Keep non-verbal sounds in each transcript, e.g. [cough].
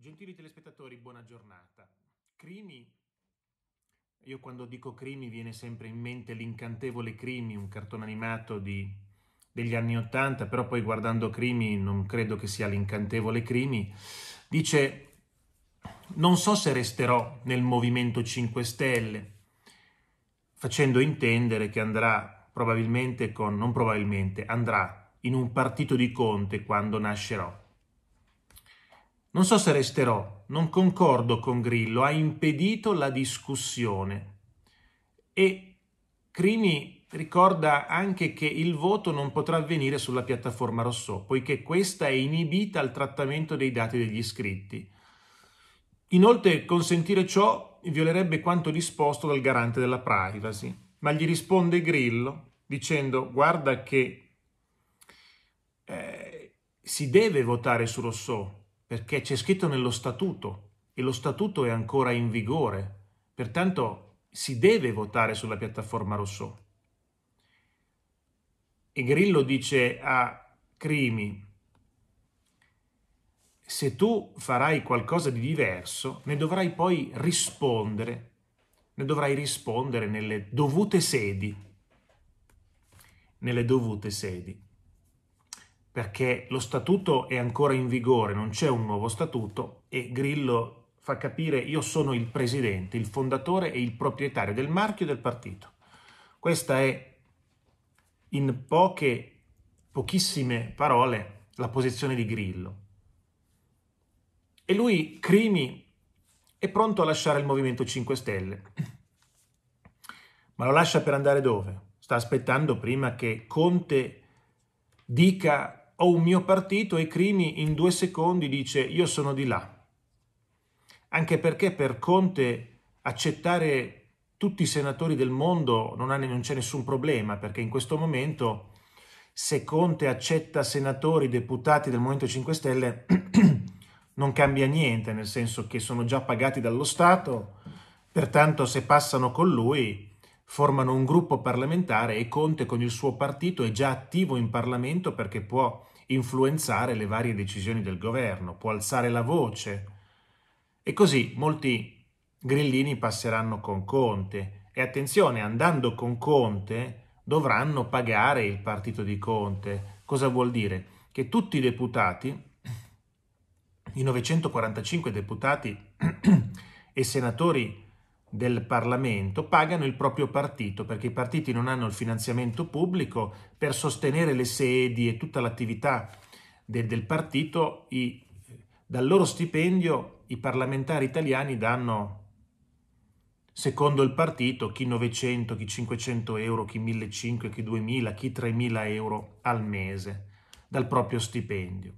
Gentili telespettatori, buona giornata. Crimi, io quando dico Crimi viene sempre in mente l'incantevole Crimi, un cartone animato di, degli anni Ottanta, però poi guardando Crimi non credo che sia l'incantevole Crimi, dice non so se resterò nel Movimento 5 Stelle, facendo intendere che andrà probabilmente con, non probabilmente, andrà in un partito di Conte quando nascerò. Non so se resterò, non concordo con Grillo, ha impedito la discussione. E Crimi ricorda anche che il voto non potrà avvenire sulla piattaforma Rousseau, poiché questa è inibita al trattamento dei dati degli iscritti. Inoltre consentire ciò violerebbe quanto disposto dal garante della privacy, ma gli risponde Grillo dicendo guarda che eh, si deve votare su Rousseau, perché c'è scritto nello statuto e lo statuto è ancora in vigore, pertanto si deve votare sulla piattaforma Rousseau. E Grillo dice a Crimi, se tu farai qualcosa di diverso, ne dovrai poi rispondere, ne dovrai rispondere nelle dovute sedi, nelle dovute sedi perché lo statuto è ancora in vigore, non c'è un nuovo statuto e Grillo fa capire io sono il presidente, il fondatore e il proprietario del marchio del partito. Questa è in poche, pochissime parole la posizione di Grillo. E lui, Crimi, è pronto a lasciare il Movimento 5 Stelle. Ma lo lascia per andare dove? Sta aspettando prima che Conte dica ho oh, un mio partito e Crimi in due secondi dice io sono di là. Anche perché per Conte accettare tutti i senatori del mondo non, ha, non c'è nessun problema, perché in questo momento se Conte accetta senatori, deputati del Movimento 5 Stelle, [clears throat] non cambia niente, nel senso che sono già pagati dallo Stato, pertanto se passano con lui formano un gruppo parlamentare e Conte con il suo partito è già attivo in Parlamento perché può influenzare le varie decisioni del governo, può alzare la voce. E così molti grillini passeranno con Conte. E attenzione, andando con Conte dovranno pagare il partito di Conte. Cosa vuol dire? Che tutti i deputati, i 945 deputati [clears throat] e senatori del Parlamento pagano il proprio partito perché i partiti non hanno il finanziamento pubblico per sostenere le sedi e tutta l'attività del, del partito i, dal loro stipendio i parlamentari italiani danno secondo il partito chi 900 chi 500 euro chi 1500 chi 2000 chi 3000 euro al mese dal proprio stipendio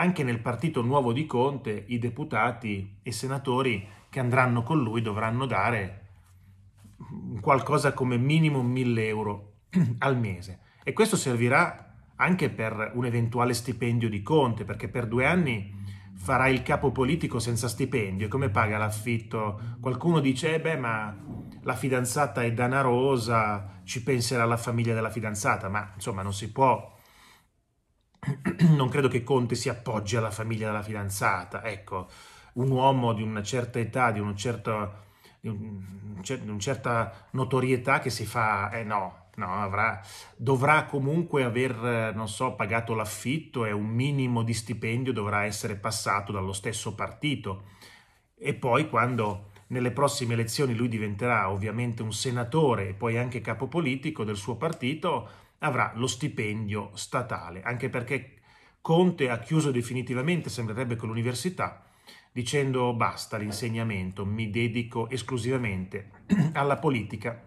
anche nel partito nuovo di Conte i deputati e senatori che andranno con lui dovranno dare qualcosa come minimo 1000 euro [clears throat] al mese e questo servirà anche per un eventuale stipendio di Conte perché per due anni farà il capo politico senza stipendio come paga l'affitto qualcuno dice eh beh ma la fidanzata è danarosa ci penserà la famiglia della fidanzata ma insomma non si può [clears throat] non credo che Conte si appoggi alla famiglia della fidanzata. Ecco, un uomo di una certa età, di, un certo, di un, una certa notorietà che si fa, eh no, no avrà, dovrà comunque aver, non so, pagato l'affitto e un minimo di stipendio dovrà essere passato dallo stesso partito. E poi quando nelle prossime elezioni lui diventerà ovviamente un senatore e poi anche capo politico del suo partito, avrà lo stipendio statale, anche perché Conte ha chiuso definitivamente, sembrerebbe, con l'università, dicendo basta l'insegnamento, mi dedico esclusivamente [clears throat] alla politica.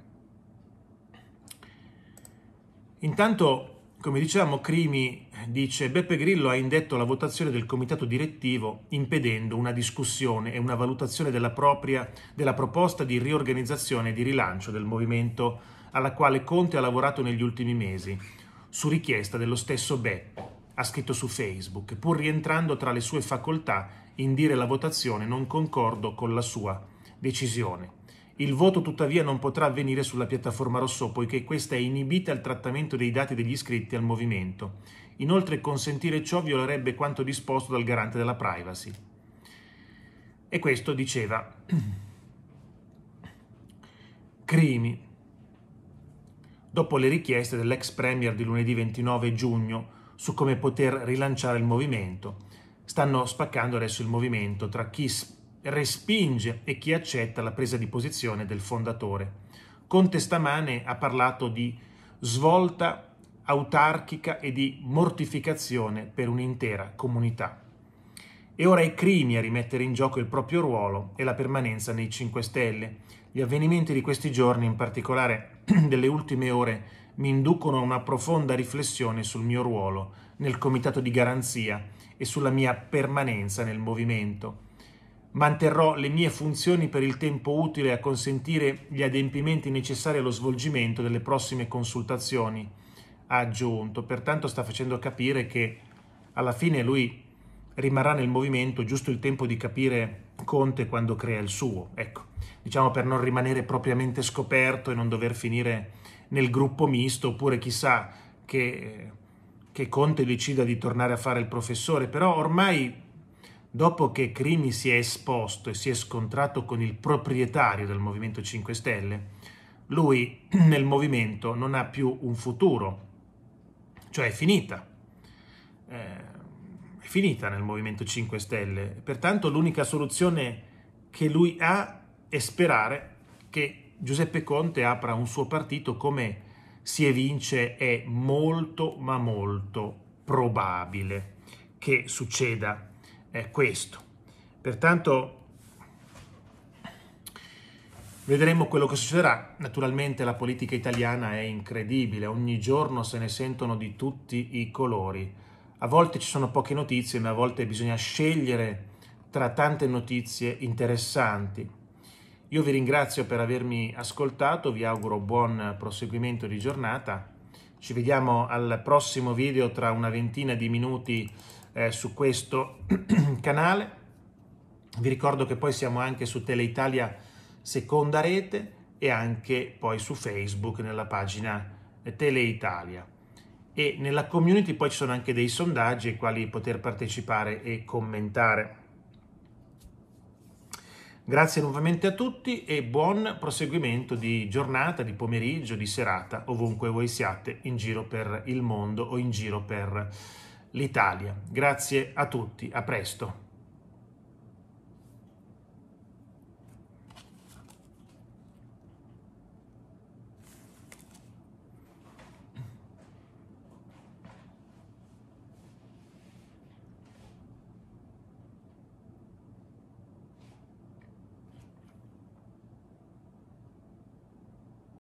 Intanto, come dicevamo, Crimi dice Beppe Grillo ha indetto la votazione del comitato direttivo impedendo una discussione e una valutazione della propria della proposta di riorganizzazione e di rilancio del movimento alla quale Conte ha lavorato negli ultimi mesi, su richiesta dello stesso Beppe, ha scritto su Facebook, pur rientrando tra le sue facoltà in dire la votazione non concordo con la sua decisione. Il voto tuttavia non potrà avvenire sulla piattaforma Rosso, poiché questa è inibita al trattamento dei dati degli iscritti al movimento. Inoltre consentire ciò violerebbe quanto disposto dal garante della privacy. E questo diceva [clears throat] Crimi dopo le richieste dell'ex premier di lunedì 29 giugno su come poter rilanciare il movimento. Stanno spaccando adesso il movimento tra chi respinge e chi accetta la presa di posizione del fondatore. Conte stamane ha parlato di svolta autarchica e di mortificazione per un'intera comunità. E ora è Crimi a rimettere in gioco il proprio ruolo e la permanenza nei 5 Stelle, gli avvenimenti di questi giorni, in particolare [clears throat] delle ultime ore, mi inducono a una profonda riflessione sul mio ruolo nel comitato di garanzia e sulla mia permanenza nel movimento. Manterrò le mie funzioni per il tempo utile a consentire gli adempimenti necessari allo svolgimento delle prossime consultazioni. Ha aggiunto, pertanto sta facendo capire che alla fine lui rimarrà nel movimento giusto il tempo di capire Conte quando crea il suo, ecco, diciamo per non rimanere propriamente scoperto e non dover finire nel gruppo misto, oppure chissà che, che Conte decida di tornare a fare il professore, però ormai dopo che Crimi si è esposto e si è scontrato con il proprietario del Movimento 5 Stelle, lui [clears throat] nel movimento non ha più un futuro, cioè è finita. Eh, finita nel Movimento 5 Stelle, pertanto l'unica soluzione che lui ha è sperare che Giuseppe Conte apra un suo partito come si evince è molto ma molto probabile che succeda eh, questo. Pertanto Vedremo quello che succederà. Naturalmente la politica italiana è incredibile, ogni giorno se ne sentono di tutti i colori a volte ci sono poche notizie, ma a volte bisogna scegliere tra tante notizie interessanti. Io vi ringrazio per avermi ascoltato, vi auguro buon proseguimento di giornata. Ci vediamo al prossimo video tra una ventina di minuti eh, su questo [clears throat] canale. Vi ricordo che poi siamo anche su Teleitalia Seconda Rete e anche poi su Facebook nella pagina Teleitalia e nella community poi ci sono anche dei sondaggi ai quali poter partecipare e commentare. Grazie nuovamente a tutti e buon proseguimento di giornata, di pomeriggio, di serata, ovunque voi siate in giro per il mondo o in giro per l'Italia. Grazie a tutti, a presto.